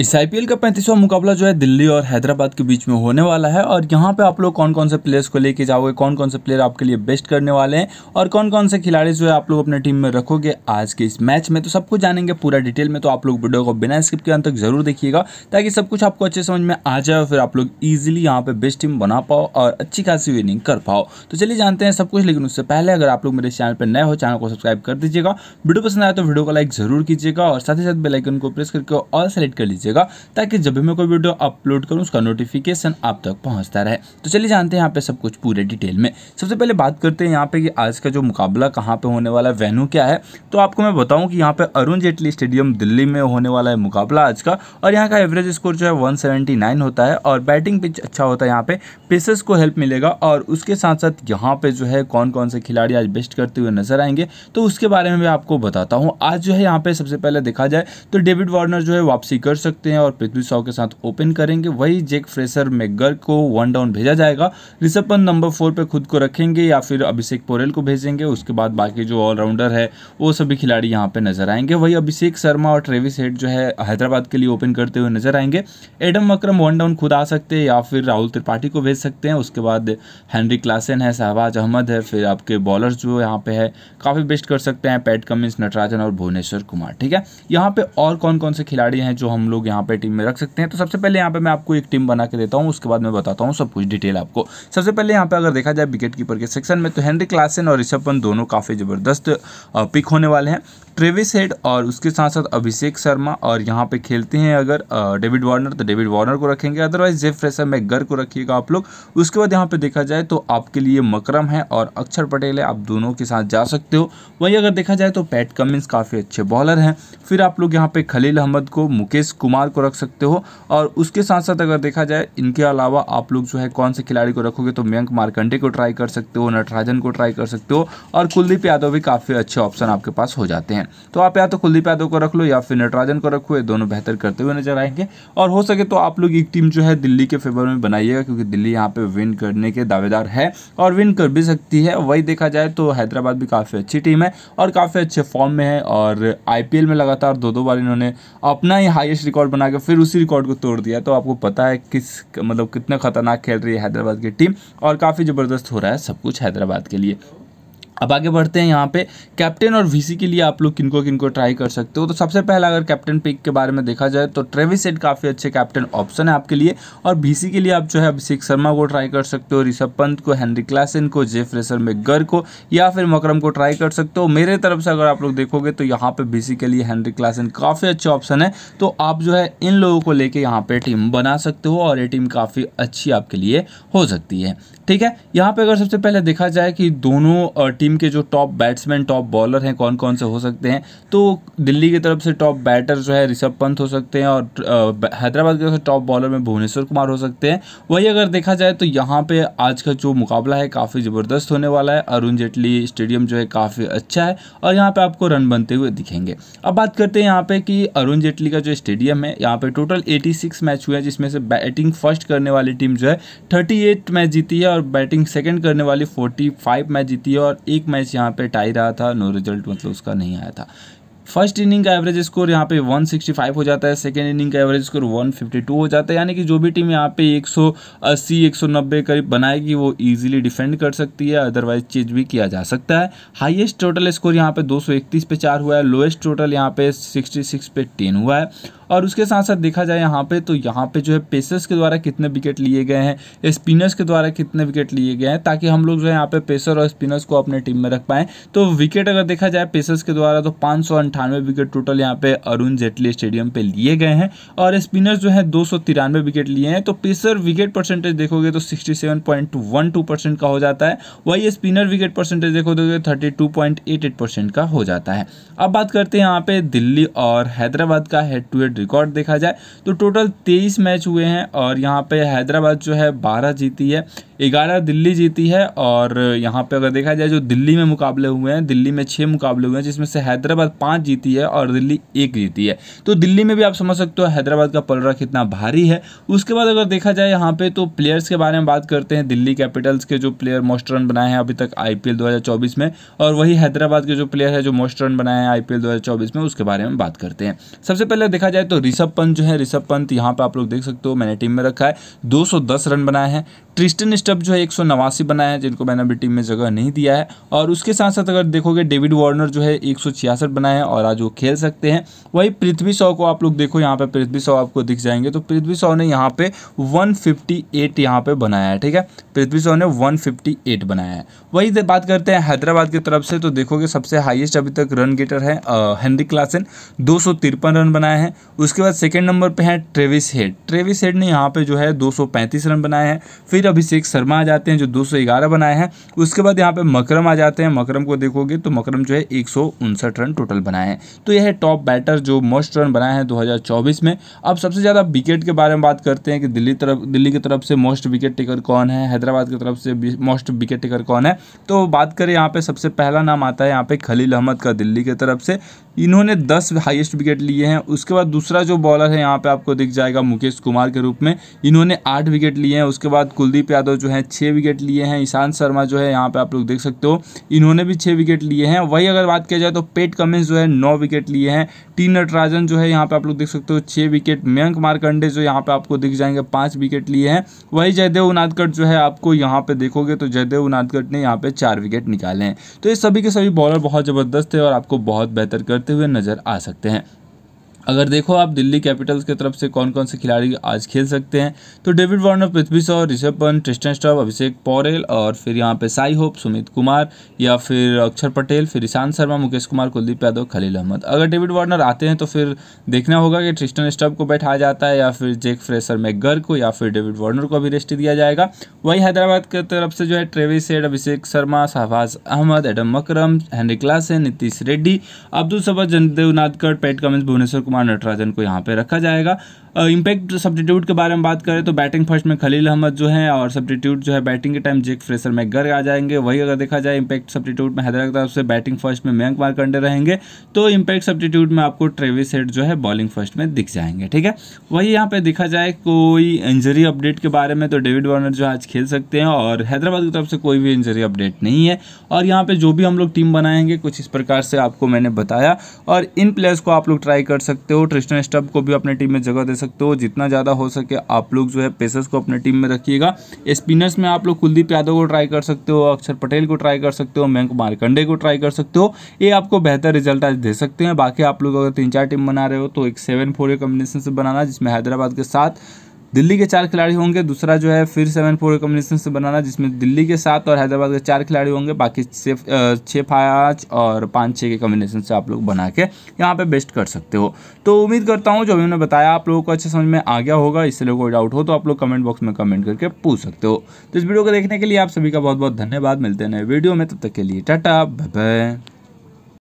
इस एल का पैंतीसवा मुकाबला जो है दिल्ली और हैदराबाद के बीच में होने वाला है और यहाँ पे आप लोग कौन कौन से प्लेयर्स को लेके जाओगे कौन कौन से प्लेयर आपके लिए बेस्ट करने वाले हैं और कौन कौन से खिलाड़ी जो है आप लोग अपने टीम में रखोगे आज के इस मैच में तो सब कुछ जानेंगे पूरा डिटेल में तो आप लोग वीडियो को बिना स्किप के अंत तक जरूर देखिएगा ताकि सब कुछ आपको अच्छे समझ में आ जाए और फिर आप लोग ईजिली यहाँ पर बेस्ट टीम बना पाओ और अच्छी खासी विनिंग कर पाओ तो चलिए जानते हैं सब कुछ लेकिन उससे पहले अगर आप लोग मेरे चैनल पर नए हो चैनल को सब्सक्राइब कर दीजिएगा वीडियो पसंद आए तो वीडियो को लाइक जरूर कीजिएगा और साथ ही साथ बेलाइकन को प्रेस करके और सेलेक्ट कर लीजिए दीजिएगा ताकि जब भी मैं कोई वीडियो अपलोड करूँ उसका नोटिफिकेशन आप तक पहुँचता रहे तो चलिए जानते हैं यहाँ पे सब कुछ पूरे डिटेल में सबसे पहले बात करते हैं यहाँ पे कि आज का जो मुकाबला कहाँ पे होने वाला है वेन्यू क्या है तो आपको मैं बताऊँ कि यहाँ पे अरुण जेटली स्टेडियम दिल्ली में होने वाला है मुकाबला आज का और यहाँ का एवरेज स्कोर जो है वन होता है और बैटिंग पिच अच्छा होता है यहाँ पे पेसर्स को हेल्प मिलेगा और उसके साथ साथ यहाँ पे जो है कौन कौन से खिलाड़ी आज बेस्ट करते हुए नजर आएंगे तो उसके बारे में मैं आपको बताता हूँ आज जो है यहाँ पे सबसे पहले देखा जाए तो डेविड वार्नर जो है वापसी कर सकते सकते हैं और पृथ्वी शॉ के साथ ओपन करेंगे वही जेक फ्रेशर मेगर को वन डाउन भेजा जाएगा ऋषभ पंत नंबर फोर पर खुद को रखेंगे या फिर अभिषेक पोरेल को भेजेंगे उसके बाद बाकी जो ऑलराउंडर है वो सभी खिलाड़ी यहाँ पर नजर आएंगे वही अभिषेक शर्मा और ट्रेविस हेड जो है हैदराबाद के लिए ओपन करते हुए नजर आएंगे एडम अक्रम वन डाउन खुद आ सकते हैं या फिर राहुल त्रिपाठी को भेज सकते हैं उसके बाद हैंनरी क्लासन है शहबाज अहमद है फिर आपके बॉलर जो यहाँ पे है काफ़ी बेस्ट कर सकते हैं पैट कमिंस नटराजन और भुवनेश्वर कुमार ठीक है यहाँ पे और कौन कौन से खिलाड़ी हैं जो हम लोग लोग यहाँ पे टीम में रख सकते हैं तो सबसे पहले यहाँ पे मैं आपको एक टीम बना के देता हूँ उसके बाद मैं बताता हूँ सब कुछ डिटेल आपको सबसे पहले यहाँ पर अगर देखा जाए विकेट कीपर के सेक्शन में तो हेनरी क्लासन और ऋषभ पंत दोनों काफ़ी ज़बरदस्त पिक होने वाले हैं ट्रेविस हेड और उसके साथ साथ अभिषेक शर्मा और यहाँ पे खेलते हैं अगर डेविड वार्नर तो डेविड वार्नर को रखेंगे अदरवाइज जेफ फ्रेसर मैगर को रखिएगा आप लोग उसके बाद यहाँ पे देखा जाए तो आपके लिए मकरम है और अक्षर पटेल है आप दोनों के साथ जा सकते हो वहीं अगर देखा जाए तो पैट कमिंस काफ़ी अच्छे बॉलर हैं फिर आप लोग यहाँ पर खलील अहमद को मुकेश कुमार को रख सकते हो और उसके साथ साथ अगर देखा जाए इनके अलावा आप लोग जो है कौन से खिलाड़ी को रखोगे तो मयंक मारकंडे को ट्राई कर सकते हो नटराजन को ट्राई कर सकते हो और कुलदीप यादव भी काफ़ी अच्छे ऑप्शन आपके पास हो जाते हैं तो आप या तो कुलदीप यादव को रख लो या फिर नटराजन को रखो ये दोनों बेहतर करते हुए नजर आएंगे और हो सके तो आप लोग एक टीम जो है दिल्ली के फेवर में बनाइएगा क्योंकि दिल्ली यहाँ पे विन करने के दावेदार है और विन कर भी सकती है वही देखा जाए तो हैदराबाद भी काफ़ी अच्छी टीम है और काफ़ी अच्छे फॉर्म में है और आई में लगातार दो दो बार इन्होंने अपना ही हाइस्ट रिकॉर्ड बना के फिर उसी रिकॉर्ड को तोड़ दिया तो आपको पता है किस मतलब कितना खतरनाक खेल रही है हैदराबाद की टीम और काफ़ी ज़बरदस्त हो रहा है सब कुछ हैदराबाद के लिए अब आगे बढ़ते हैं यहाँ पे कैप्टन और वीसी के लिए आप लोग किनको किनको ट्राई कर सकते हो तो सबसे पहला अगर कैप्टन पिक के बारे में देखा जाए तो ट्रेविस एड काफ़ी अच्छे कैप्टन ऑप्शन है आपके लिए और वीसी के लिए आप जो है अभिषेक शर्मा को ट्राई कर सकते हो ऋषभ पंत को हेनरी क्लासन को जेफ रेसर मेगर को या फिर मकरम को ट्राई कर सकते हो मेरे तरफ से अगर आप लोग देखोगे तो यहाँ पर बी के लिए हैंनरी क्लासन काफ़ी अच्छे ऑप्शन है तो आप जो है इन लोगों को लेकर यहाँ पर टीम बना सकते हो और ये टीम काफ़ी अच्छी आपके लिए हो सकती है ठीक है यहाँ पर अगर सबसे पहले देखा जाए कि दोनों टीम टीम के जो टॉप बैट्समैन टॉप बॉलर हैं कौन कौन से हो सकते हैं तो दिल्ली की तरफ से टॉप बैटर जो है ऋषभ पंत हो सकते हैं और हैदराबाद की तरफ से टॉप बॉलर में भुवनेश्वर कुमार हो सकते हैं वही अगर देखा जाए तो यहाँ पे आज का जो मुकाबला है काफ़ी ज़बरदस्त होने वाला है अरुण जेटली स्टेडियम जो है काफ़ी अच्छा है और यहाँ पर आपको रन बनते हुए दिखेंगे अब बात करते हैं यहाँ पे कि अरुण जेटली का जो स्टेडियम है यहाँ पे टोटल एटी मैच हुए हैं जिसमें से बैटिंग फर्स्ट करने वाली टीम जो है थर्टी मैच जीती है और बैटिंग सेकेंड करने वाली फाइव मैच जीती है और एक एक मैच यहाँ पे टाई रहा था नो रिजल्ट मतलब उसका नहीं आया था फर्स्ट इनिंग का एवरेज स्कोर यहाँ पे 165 हो जाता है सेकेंड इनिंग का एवरेज स्कोर 152 हो जाता है यानी कि जो भी टीम यहाँ पे 180 190 करीब बनाएगी वो इजीली डिफेंड कर सकती है अदरवाइज चेज भी किया जा सकता है हाईएस्ट टोटल स्कोर यहाँ पे 231 पे चार हुआ है लोएस्ट टोटल यहाँ पे 66 पे टेन हुआ है और उसके साथ साथ देखा जाए यहाँ पे तो यहाँ पे जो है पेसर्स के द्वारा कितने विकेट लिए गए हैं स्पिनर्स के द्वारा कितने विकेट लिए गए हैं ताकि हम लोग जो है यहाँ पे पेसर और स्पिनर्स को अपने टीम में रख पाएँ तो विकेट अगर देखा जाए पेसर्स के द्वारा तो पाँच विकेट टोटल यहाँ पे अरुण जेटली स्टेडियम पर लिए गए हैं और स्पिनर्स जो है दो विकेट लिए हैं तो पेसर विकेट परसेंटेज देखोगे तो सिक्सटी का हो जाता है वही स्पिनर विकेट परसेंटेज देखो दोगे थर्टी का हो जाता है अब बात करते हैं यहाँ पे दिल्ली और हैदराबाद का हेड टू हेड रिकॉर्ड देखा जाए तो टोटल तेईस मैच हुए हैं और यहाँ पर हैदराबाद जो है बारह जीती है ग्यारह दिल्ली जीती है और यहाँ पे अगर देखा जाए जो दिल्ली में मुकाबले हुए हैं दिल्ली में छः मुकाबले हुए हैं जिसमें से हैदराबाद पाँच जीती है और दिल्ली एक जीती है तो दिल्ली में भी आप समझ सकते हो हैदराबाद का पलरा कितना भारी है उसके बाद अगर देखा जाए यहाँ पे तो प्लेयर्स के बारे में बात करते हैं दिल्ली कैपिटल्स के जो प्लेयर मोस्ट रन बनाए हैं अभी तक आई पी में और वही हैदराबाद के जो प्लेयर है जो मोस्ट रन बनाए हैं आई पी में उसके बारे में बात करते हैं सबसे पहले देखा जाए तो ऋषभ पंत जो है ऋषभ पंत यहाँ पर आप लोग देख सकते हो मैंने टीम में रखा है दो रन बनाए हैं ट्रिस्टन स्टब जो है एक बनाया है जिनको मैंने अभी टीम में जगह नहीं दिया है और उसके साथ साथ अगर देखोगे डेविड वार्नर जो है एक बनाए हैं और आज वो खेल सकते हैं वही पृथ्वी शॉ को आप लोग देखो यहाँ पे पृथ्वी शॉ आपको दिख जाएंगे तो पृथ्वी शॉ ने यहाँ पे 158 यहाँ पे बनाया है ठीक है पृथ्वी शॉ ने एट बनाया है वही बात करते हैं हैदराबाद की तरफ से तो देखोगे सबसे हाइएस्ट अभी तक रन गेटर है हेनरी क्लासन दो रन बनाए हैं उसके बाद सेकेंड नंबर पर है ट्रेविस हेड ट्रेविस हेड ने यहाँ पे जो है दो रन बनाए हैं फिर अभिषेक शर्मा आ जाते हैं जो दो बनाए हैं उसके बाद यहाँ पे मकरम आ जाते हैं मकरम को देखोगे तो मकरम जो है एक रन टोटल बनाए हैं तो यह टॉप बैटर जो मोस्ट रन बनाए हैं दो में अब सबसे ज़्यादा विकेट के बारे में बात करते हैं कि दिल्ली तरफ दिल्ली की तरफ से मोस्ट विकेट टेकर कौन है हैदराबाद की तरफ से मोस्ट विकेट टेकर कौन है तो बात करें यहाँ पे सबसे पहला नाम आता है यहाँ पे खलील अहमद का दिल्ली की तरफ से इन्होंने दस हाईएस्ट विकेट लिए हैं उसके बाद दूसरा जो बॉलर है यहाँ पे आपको दिख जाएगा मुकेश कुमार के रूप में इन्होंने आठ विकेट लिए हैं उसके बाद कुलदीप यादव जो है छः विकेट लिए हैं ईशांत शर्मा जो है यहाँ पे आप लोग देख सकते हो इन्होंने भी छः विकेट लिए हैं वही अगर बात किया जाए तो पेट कमिंस जो है नौ विकेट लिए हैं टी नटराजन जो है यहाँ पे आप लोग देख सकते हो छः विकेट मयंक मारकंडे जो यहाँ पे आपको दिख जाएंगे पाँच विकेट लिए हैं वही जयदेव उनादकट जो है आपको यहाँ पे देखोगे तो जयदेव उनादकट ने यहाँ पे चार विकेट निकाले हैं तो ये सभी के सभी बॉलर बहुत ज़बरदस्त थे और आपको बहुत बेहतर करते करते हुए नजर आ सकते हैं अगर देखो आप दिल्ली कैपिटल्स की तरफ से कौन कौन से खिलाड़ी आज खेल सकते हैं तो David Warner Prithvi Shaw Rishabh Pant Tristan Stubbs Abhishek Porel और फिर यहाँ पे साई होप सुमित कुमार या फिर अक्षर पटेल फिर ईशांत शर्मा मुकेश कुमार कुलदीप यादव खलील अहमद अगर डेविड वार्नर आते हैं तो फिर देखना होगा कि ट्रिस्टन स्टॉप को बैठाया जाता है या फिर जेक फ्रेशर मैगर को या फिर डेविड वार्नर को भी रेस्ट दिया जाएगा वहीं हैदराबाद की तरफ से जो है Travis Head Abhishek Sharma Shahbaz Ahmed Aiden Markram Heinrich Klaasen Nitish Reddy Abdul सबज जनदेव नादकर पैट कमिंस भुवनेश्वर कुमार कुमार नटराजन को यहाँ पे रखा जाएगा इम्पैक्ट सब्टीट्यूट के बारे में बात करें तो बैटिंग फर्स्ट में खलील अहमद जो है और सब्टीट्यूट जो है बैटिंग के टाइम जेक फ्रेसर मैगर आ जाएंगे वही अगर देखा जाए इम्पैक्ट सब्सटीट्यूट में हैदराबाद तरफ से बैटिंग फर्स्ट में मयंक मारकंडे रहेंगे तो इम्पैक्ट सब्सटीट्यूट में आपको ट्रेविस हेड जो है बॉलिंग फर्स्ट में दिख जाएंगे ठीक है वही यहाँ पर देखा जाए कोई इंजरी अपडेट के बारे में तो डेविड वार्नर जो आज खेल सकते हैं और हैदराबाद की तरफ से कोई भी इंजरी अपडेट नहीं है और यहाँ पर जो भी हम लोग टीम बनाएंगे कुछ इस प्रकार से आपको मैंने बताया और इन प्लेयर्स को आप लोग ट्राई कर सकते हो ट्रिस्टन स्टब को भी अपने टीम में जगह दे सकते हो जितना ज़्यादा हो सके आप लोग जो है पेसर्स को अपने टीम में रखिएगा स्पिनर्स में आप लोग कुलदीप यादव को ट्राई कर सकते हो अक्षर पटेल को ट्राई कर सकते हो मयंक मारकंडे को ट्राई कर सकते हो ये आपको बेहतर रिजल्ट आज दे सकते हैं बाकी आप लोग अगर तीन चार टीम बना रहे हो तो एक सेवन फोर कॉम्बिनेशन से बनाना जिसमें हैदराबाद के साथ दिल्ली के चार खिलाड़ी होंगे दूसरा जो है फिर सेवन फोर कॉम्बिनेशन से बनाना जिसमें दिल्ली के सात और हैदराबाद के चार खिलाड़ी होंगे बाकी सिर्फ छः पाँच और पाँच छः के कॉम्बिनेशन से आप लोग बना के यहाँ पे बेस्ट कर सकते हो तो उम्मीद करता हूँ जो भी मैंने बताया आप लोगों को अच्छे समझ में आ गया होगा इससे कोई डाउट हो तो आप लोग कमेंट बॉक्स में कमेंट करके पूछ सकते हो तो इस वीडियो को देखने के लिए आप सभी का बहुत बहुत धन्यवाद मिलते हैं नए वीडियो में तब तक के लिए टाटा बाय